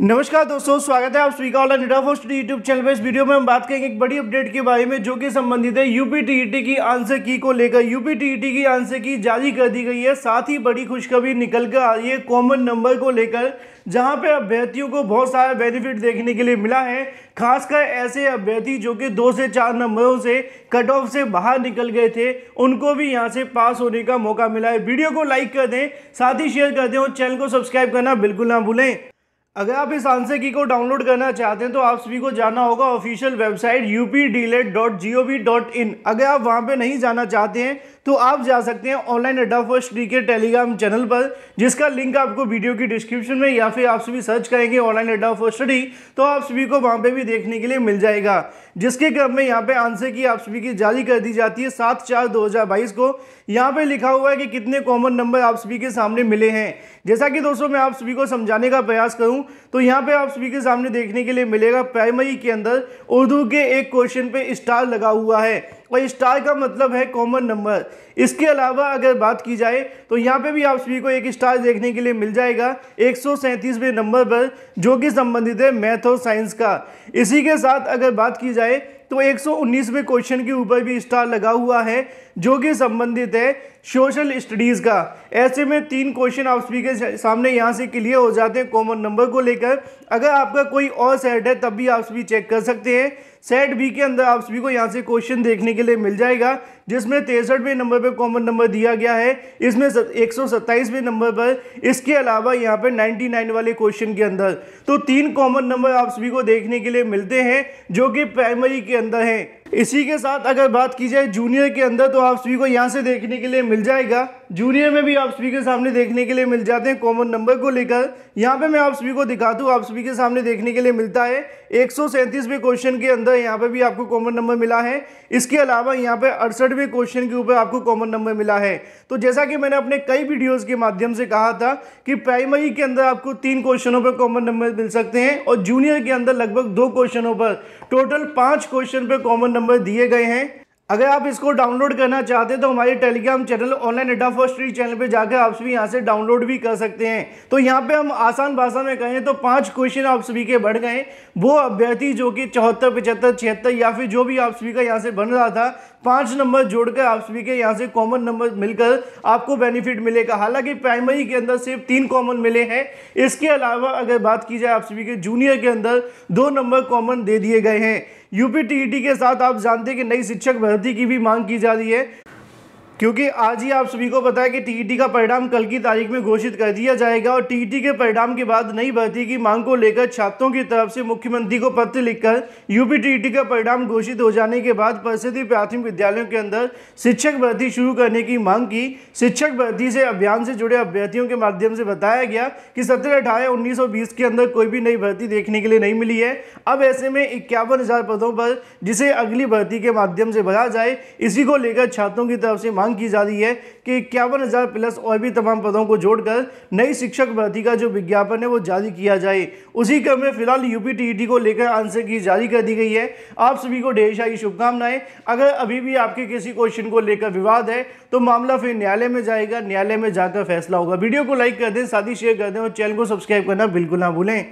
नमस्कार दोस्तों स्वागत है आप स्वीकार all India first YouTube channel पर इस वीडियो में हम बात करेंगे एक बड़ी अपडेट के बारे में जो कि संबंधित है यूपी टीईटी की आंसर की को लेकर यूपी टीईटी की आंसर की जारी कर दी गई है साथ ही बड़ी खुशखबरी निकल कर आ रही है कॉमन नंबर को लेकर जहां पर अभ्यर्थियों को बहुत सारा बेनिफिट देखने के लिए मिला है खासकर ऐसे अभ्यर्थी जो कि दो से चार नंबरों से कट ऑफ से बाहर निकल गए थे उनको भी यहाँ से पास होने का मौका मिला है वीडियो को लाइक कर दें साथ ही शेयर कर दें और चैनल को सब्सक्राइब करना बिल्कुल ना भूलें अगर आप इस आंसर की को डाउनलोड करना चाहते हैं तो आप सभी को जाना होगा ऑफिशियल वेबसाइट updlet.gov.in अगर आप वहां पे नहीं जाना चाहते हैं तो आप जा सकते हैं ऑनलाइन अड्डा फर्स्ट डी के टेलीग्राम चैनल पर जिसका लिंक आपको वीडियो की डिस्क्रिप्शन में या फिर आप सभी सर्च करेंगे ऑनलाइन अड्डा फर्स्ट डी तो आप सभी को वहाँ पर भी देखने के लिए मिल जाएगा जिसके क्रम में यहाँ पे आंसर की आप सभी की जारी कर दी जाती है सात चार दो हज़ार बाईस को यहाँ पे लिखा हुआ है कि कितने कॉमन नंबर आप सभी के सामने मिले हैं जैसा कि दोस्तों मैं आप सभी को समझाने का प्रयास करूँ तो यहाँ पे आप सभी के सामने देखने के लिए मिलेगा प्राइमरी के अंदर उर्दू के एक क्वेश्चन पे स्टार लगा हुआ है और स्टार का मतलब है कॉमन नंबर इसके अलावा अगर बात की जाए तो यहाँ पे भी आप सभी को एक स्टार देखने के लिए मिल जाएगा एक नंबर पर जो कि संबंधित है मैथ और साइंस का इसी के साथ अगर बात की जाए तो में क्वेश्चन के ऊपर भी स्टार लगा हुआ है जो कि संबंधित है सोशल स्टडीज़ का ऐसे में तीन क्वेश्चन आप सभी के सामने यहाँ से क्लियर हो जाते हैं कॉमन नंबर को लेकर अगर आपका कोई और सेट है तब भी आप सभी चेक कर सकते हैं सेट बी के अंदर आप सभी को यहाँ से क्वेश्चन देखने के लिए मिल जाएगा जिसमें तिरसठवें नंबर पर कॉमन नंबर दिया गया है इसमें एक सौ नंबर पर इसके अलावा यहाँ पर 99 वाले क्वेश्चन के अंदर तो तीन कॉमन नंबर आप सभी को देखने के लिए मिलते हैं जो कि प्राइमरी के अंदर हैं इसी के साथ अगर बात की जाए जूनियर के अंदर तो आप सभी को यहाँ से देखने के लिए मिल जाएगा जूनियर में भी आप सभी के सामने देखने के लिए मिल जाते हैं कॉमन नंबर को लेकर यहाँ पे मैं आप सभी को दिखा दूँ आप सभी के सामने देखने के लिए मिलता है एक सौ क्वेश्चन के अंदर यहाँ पे भी आपको कॉमन नंबर मिला है इसके अलावा यहाँ पे अड़सठवें क्वेश्चन के ऊपर आपको कॉमन नंबर मिला है तो जैसा कि मैंने अपने कई वीडियोज़ के माध्यम से कहा था कि प्राइमरी के अंदर आपको तीन क्वेश्चनों पर कॉमन नंबर मिल सकते हैं और जूनियर के अंदर लगभग दो क्वेश्चनों पर टोटल पांच क्वेश्चन पे कॉमन नंबर दिए गए हैं अगर आप इसको डाउनलोड करना चाहते हैं तो हमारे telegram channel online Adda for street channel पे जाकर आप सभी यहाँ से डाउनलोड भी कर सकते हैं तो यहाँ पे हम आसान भाषा में कहें तो पांच क्वेश्चन आप सभी के बढ़ गए वो अभ्यर्थी जो कि चौहत्तर पचहत्तर छिहत्तर या फिर जो भी आप सभी का यहाँ से बन रहा था पांच नंबर जोड़कर आप सभी के यहाँ से कॉमन नंबर मिलकर आपको बेनिफिट मिलेगा हालांकि प्राइमरी के अंदर सिर्फ तीन कॉमन मिले हैं इसके अलावा अगर बात की जाए आप सभी के जूनियर के अंदर दो नंबर कॉमन दे दिए गए हैं यूपी टीईटी के साथ आप जानते हैं कि नई शिक्षक भर्ती की भी मांग की जा रही है क्योंकि आज ही आप सभी को पता है कि टीईटी का परिणाम कल की तारीख में घोषित कर दिया जाएगा और टीईटी के परिणाम के बाद नई भर्ती की मांग को लेकर छात्रों की तरफ से मुख्यमंत्री को पत्र लिखकर यूपी टीईटी का परिणाम घोषित हो जाने के बाद परिस्थिति प्राथमिक विद्यालयों के अंदर शिक्षक भर्ती शुरू करने की मांग की शिक्षक भर्ती से अभियान से जुड़े अभ्यर्थियों के माध्यम से बताया गया कि सत्रह अठारह उन्नीस बीस के अंदर कोई भी नई भर्ती देखने के लिए नहीं मिली है अब ऐसे में इक्यावन पदों पर जिसे अगली भर्ती के माध्यम से भरा जाए इसी को लेकर छात्रों की तरफ से मांग मांग की जा रही है कि इक्यावन हज़ार प्लस और भी तमाम पदों को जोड़कर नई शिक्षक भर्ती का जो विज्ञापन है वो जारी किया जाए उसी क्रम में फिलहाल यूपी टीईटी को लेकर आंसर की जारी कर दी गई है आप सभी को ढेर सारी शुभकामनाएं अगर अभी भी आपके किसी क्वेश्चन को लेकर विवाद है तो मामला फिर न्यायालय में जाएगा न्यायालय में जाकर फैसला होगा वीडियो को लाइक कर दें साथ ही शेयर कर दें और चैनल को सब्सक्राइब करना बिल्कुल ना भूलें